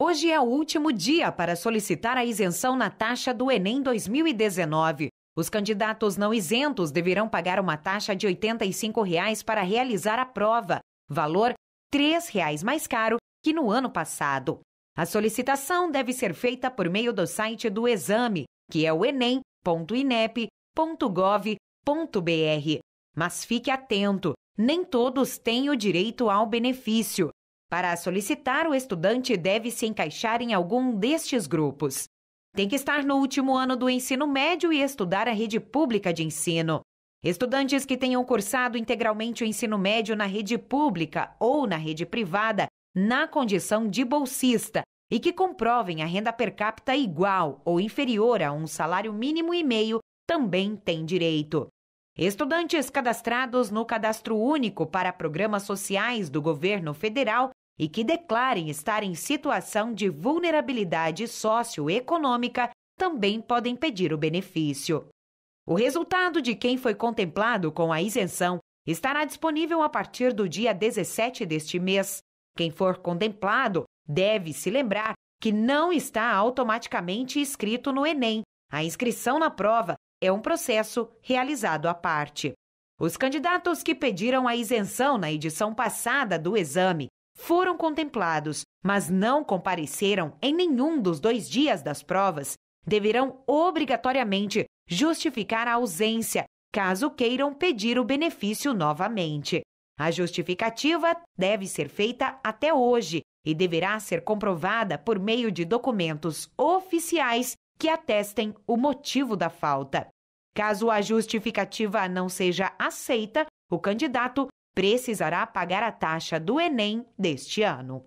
Hoje é o último dia para solicitar a isenção na taxa do Enem 2019. Os candidatos não isentos deverão pagar uma taxa de R$ 85,00 para realizar a prova, valor R$ 3,00 mais caro que no ano passado. A solicitação deve ser feita por meio do site do exame, que é o enem.inep.gov.br. Mas fique atento, nem todos têm o direito ao benefício. Para solicitar, o estudante deve se encaixar em algum destes grupos. Tem que estar no último ano do ensino médio e estudar a rede pública de ensino. Estudantes que tenham cursado integralmente o ensino médio na rede pública ou na rede privada, na condição de bolsista, e que comprovem a renda per capita igual ou inferior a um salário mínimo e meio, também têm direito. Estudantes cadastrados no Cadastro Único para Programas Sociais do Governo Federal e que declarem estar em situação de vulnerabilidade socioeconômica também podem pedir o benefício. O resultado de quem foi contemplado com a isenção estará disponível a partir do dia 17 deste mês. Quem for contemplado deve se lembrar que não está automaticamente inscrito no Enem. A inscrição na prova é um processo realizado à parte. Os candidatos que pediram a isenção na edição passada do exame foram contemplados, mas não compareceram em nenhum dos dois dias das provas, deverão obrigatoriamente justificar a ausência, caso queiram pedir o benefício novamente. A justificativa deve ser feita até hoje e deverá ser comprovada por meio de documentos oficiais que atestem o motivo da falta. Caso a justificativa não seja aceita, o candidato precisará pagar a taxa do Enem deste ano.